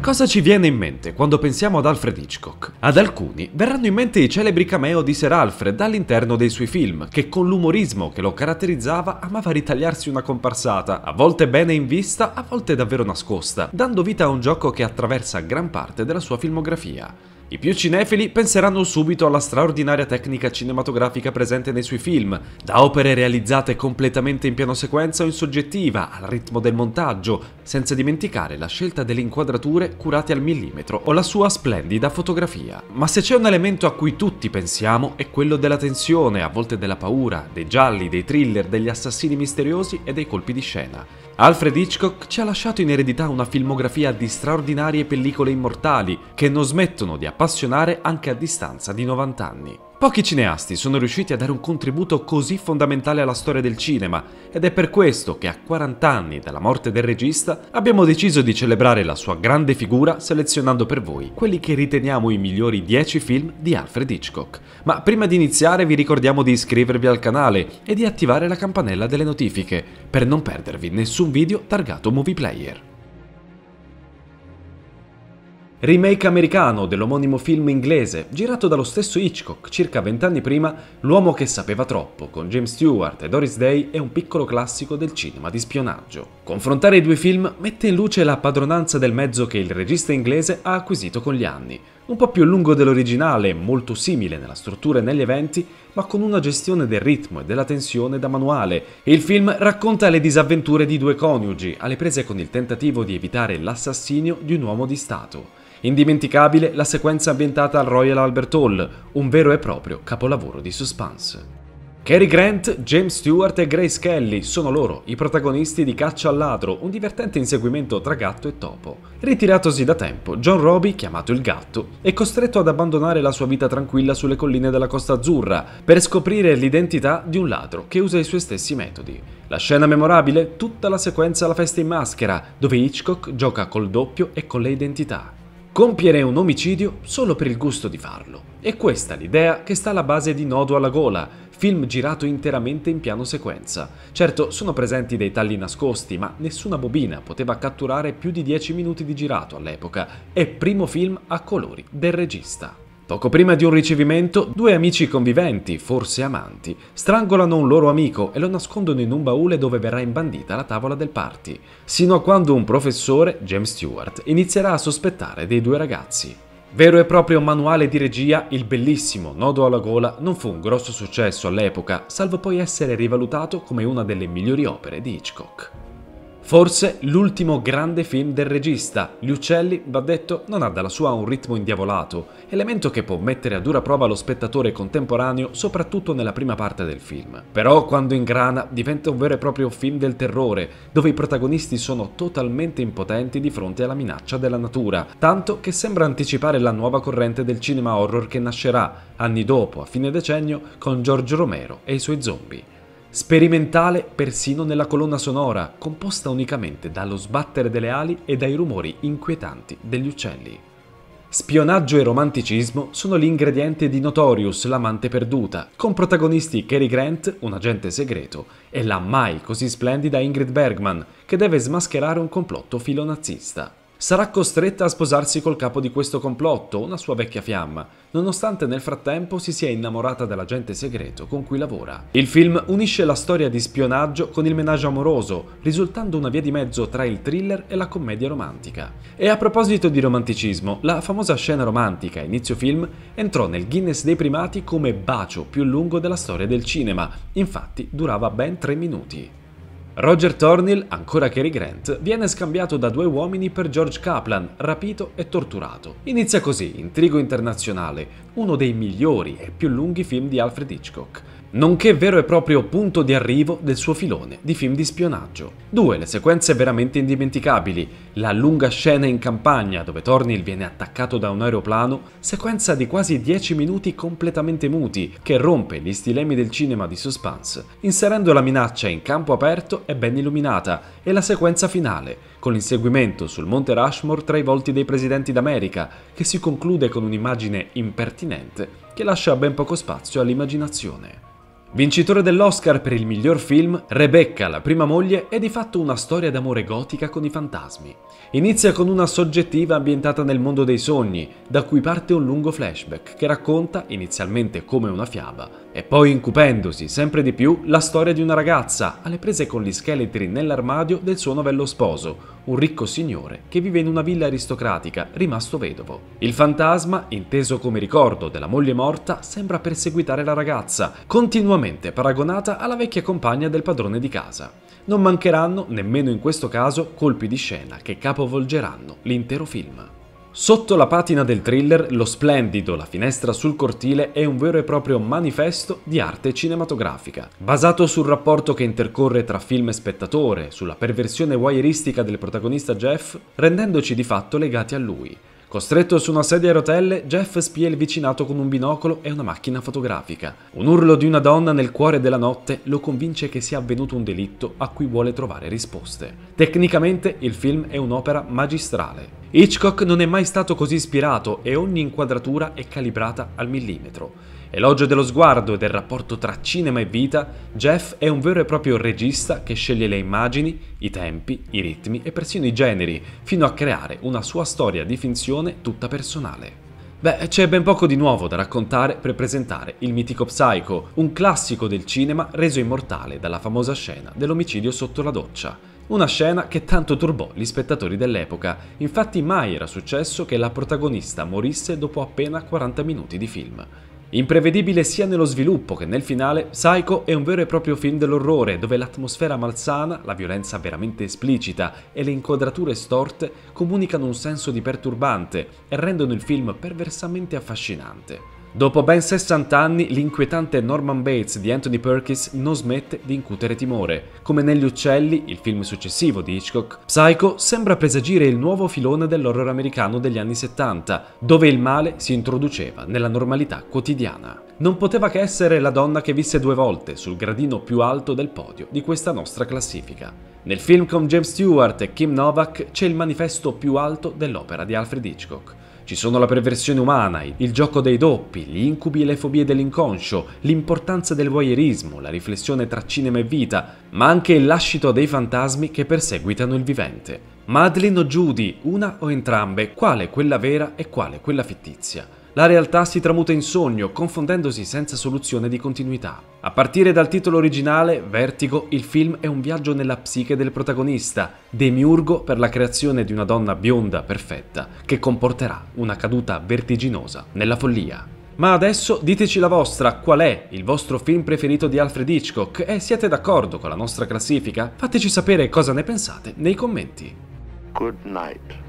Cosa ci viene in mente quando pensiamo ad Alfred Hitchcock? Ad alcuni verranno in mente i celebri cameo di Sir Alfred all'interno dei suoi film, che con l'umorismo che lo caratterizzava amava ritagliarsi una comparsata, a volte bene in vista, a volte davvero nascosta, dando vita a un gioco che attraversa gran parte della sua filmografia. I più cinefili penseranno subito alla straordinaria tecnica cinematografica presente nei suoi film, da opere realizzate completamente in piano sequenza o in soggettiva, al ritmo del montaggio, senza dimenticare la scelta delle inquadrature curate al millimetro o la sua splendida fotografia. Ma se c'è un elemento a cui tutti pensiamo è quello della tensione, a volte della paura, dei gialli, dei thriller, degli assassini misteriosi e dei colpi di scena. Alfred Hitchcock ci ha lasciato in eredità una filmografia di straordinarie pellicole immortali che non smettono di appassionare anche a distanza di 90 anni. Pochi cineasti sono riusciti a dare un contributo così fondamentale alla storia del cinema ed è per questo che a 40 anni dalla morte del regista abbiamo deciso di celebrare la sua grande figura selezionando per voi quelli che riteniamo i migliori 10 film di Alfred Hitchcock. Ma prima di iniziare vi ricordiamo di iscrivervi al canale e di attivare la campanella delle notifiche per non perdervi nessun video targato Movie Player. Remake americano dell'omonimo film inglese, girato dallo stesso Hitchcock circa vent'anni prima, L'uomo che sapeva troppo, con James Stewart e Doris Day è un piccolo classico del cinema di spionaggio. Confrontare i due film mette in luce la padronanza del mezzo che il regista inglese ha acquisito con gli anni, un po' più lungo dell'originale, molto simile nella struttura e negli eventi, ma con una gestione del ritmo e della tensione da manuale. Il film racconta le disavventure di due coniugi, alle prese con il tentativo di evitare l'assassinio di un uomo di Stato. Indimenticabile la sequenza ambientata al Royal Albert Hall, un vero e proprio capolavoro di suspense. Cary Grant, James Stewart e Grace Kelly sono loro i protagonisti di Caccia al ladro, un divertente inseguimento tra gatto e topo. Ritiratosi da tempo, John Robbie, chiamato il gatto, è costretto ad abbandonare la sua vita tranquilla sulle colline della Costa Azzurra per scoprire l'identità di un ladro che usa i suoi stessi metodi. La scena memorabile? Tutta la sequenza alla festa in maschera, dove Hitchcock gioca col doppio e con le identità. Compiere un omicidio solo per il gusto di farlo. E questa l'idea che sta alla base di Nodo alla gola, film girato interamente in piano sequenza. Certo, sono presenti dei tagli nascosti, ma nessuna bobina poteva catturare più di 10 minuti di girato all'epoca. È primo film a colori del regista. Poco prima di un ricevimento, due amici conviventi, forse amanti, strangolano un loro amico e lo nascondono in un baule dove verrà imbandita la tavola del party, sino a quando un professore, James Stewart, inizierà a sospettare dei due ragazzi. Vero e proprio manuale di regia, il bellissimo Nodo alla gola non fu un grosso successo all'epoca, salvo poi essere rivalutato come una delle migliori opere di Hitchcock. Forse l'ultimo grande film del regista, Gli uccelli, va detto, non ha dalla sua un ritmo indiavolato, elemento che può mettere a dura prova lo spettatore contemporaneo soprattutto nella prima parte del film. Però quando ingrana diventa un vero e proprio film del terrore, dove i protagonisti sono totalmente impotenti di fronte alla minaccia della natura, tanto che sembra anticipare la nuova corrente del cinema horror che nascerà, anni dopo, a fine decennio, con George Romero e i suoi zombie sperimentale persino nella colonna sonora, composta unicamente dallo sbattere delle ali e dai rumori inquietanti degli uccelli. Spionaggio e romanticismo sono l'ingrediente di Notorious, l'amante perduta, con protagonisti Cary Grant, un agente segreto, e la mai così splendida Ingrid Bergman, che deve smascherare un complotto filonazista. Sarà costretta a sposarsi col capo di questo complotto, una sua vecchia fiamma, nonostante nel frattempo si sia innamorata dell'agente segreto con cui lavora. Il film unisce la storia di spionaggio con il menaggio amoroso, risultando una via di mezzo tra il thriller e la commedia romantica. E a proposito di romanticismo, la famosa scena romantica inizio film entrò nel Guinness dei primati come bacio più lungo della storia del cinema, infatti durava ben 3 minuti. Roger Thornhill, ancora Cary Grant, viene scambiato da due uomini per George Kaplan, rapito e torturato. Inizia così Intrigo Internazionale, uno dei migliori e più lunghi film di Alfred Hitchcock, nonché vero e proprio punto di arrivo del suo filone di film di spionaggio. 2. Le sequenze veramente indimenticabili, la lunga scena in campagna dove Tornil viene attaccato da un aeroplano, sequenza di quasi 10 minuti completamente muti che rompe gli stilemi del cinema di suspense, inserendo la minaccia in campo aperto e ben illuminata, e la sequenza finale, con l'inseguimento sul monte Rushmore tra i volti dei presidenti d'America, che si conclude con un'immagine impertinente che lascia ben poco spazio all'immaginazione. Vincitore dell'Oscar per il miglior film, Rebecca, la prima moglie, è di fatto una storia d'amore gotica con i fantasmi. Inizia con una soggettiva ambientata nel mondo dei sogni, da cui parte un lungo flashback che racconta, inizialmente come una fiaba, e poi incupendosi sempre di più la storia di una ragazza alle prese con gli scheletri nell'armadio del suo novello sposo, un ricco signore che vive in una villa aristocratica rimasto vedovo. Il fantasma, inteso come ricordo della moglie morta, sembra perseguitare la ragazza, continuamente paragonata alla vecchia compagna del padrone di casa. Non mancheranno, nemmeno in questo caso, colpi di scena che capovolgeranno l'intero film. Sotto la patina del thriller, lo splendido La finestra sul cortile è un vero e proprio manifesto di arte cinematografica, basato sul rapporto che intercorre tra film e spettatore, sulla perversione wireistica del protagonista Jeff, rendendoci di fatto legati a lui. Costretto su una sedia a rotelle, Jeff spia il vicinato con un binocolo e una macchina fotografica. Un urlo di una donna nel cuore della notte lo convince che sia avvenuto un delitto a cui vuole trovare risposte. Tecnicamente il film è un'opera magistrale Hitchcock non è mai stato così ispirato e ogni inquadratura è calibrata al millimetro. Elogio dello sguardo e del rapporto tra cinema e vita, Jeff è un vero e proprio regista che sceglie le immagini, i tempi, i ritmi e persino i generi, fino a creare una sua storia di finzione tutta personale. Beh, c'è ben poco di nuovo da raccontare per presentare il mitico Psycho, un classico del cinema reso immortale dalla famosa scena dell'omicidio sotto la doccia. Una scena che tanto turbò gli spettatori dell'epoca, infatti mai era successo che la protagonista morisse dopo appena 40 minuti di film. Imprevedibile sia nello sviluppo che nel finale, Psycho è un vero e proprio film dell'orrore dove l'atmosfera malsana, la violenza veramente esplicita e le inquadrature storte comunicano un senso di perturbante e rendono il film perversamente affascinante. Dopo ben 60 anni, l'inquietante Norman Bates di Anthony Perkins non smette di incutere timore. Come negli uccelli, il film successivo di Hitchcock, Psycho sembra presagire il nuovo filone dell'horror americano degli anni 70, dove il male si introduceva nella normalità quotidiana. Non poteva che essere la donna che visse due volte sul gradino più alto del podio di questa nostra classifica. Nel film con James Stewart e Kim Novak c'è il manifesto più alto dell'opera di Alfred Hitchcock ci sono la perversione umana, il gioco dei doppi, gli incubi e le fobie dell'inconscio, l'importanza del voyeurismo, la riflessione tra cinema e vita, ma anche il lascito dei fantasmi che perseguitano il vivente. Madeline o Judy, una o entrambe, quale quella vera e quale quella fittizia? la realtà si tramuta in sogno, confondendosi senza soluzione di continuità. A partire dal titolo originale, Vertigo, il film è un viaggio nella psiche del protagonista, demiurgo per la creazione di una donna bionda perfetta, che comporterà una caduta vertiginosa nella follia. Ma adesso diteci la vostra, qual è il vostro film preferito di Alfred Hitchcock e siete d'accordo con la nostra classifica? Fateci sapere cosa ne pensate nei commenti. Good night.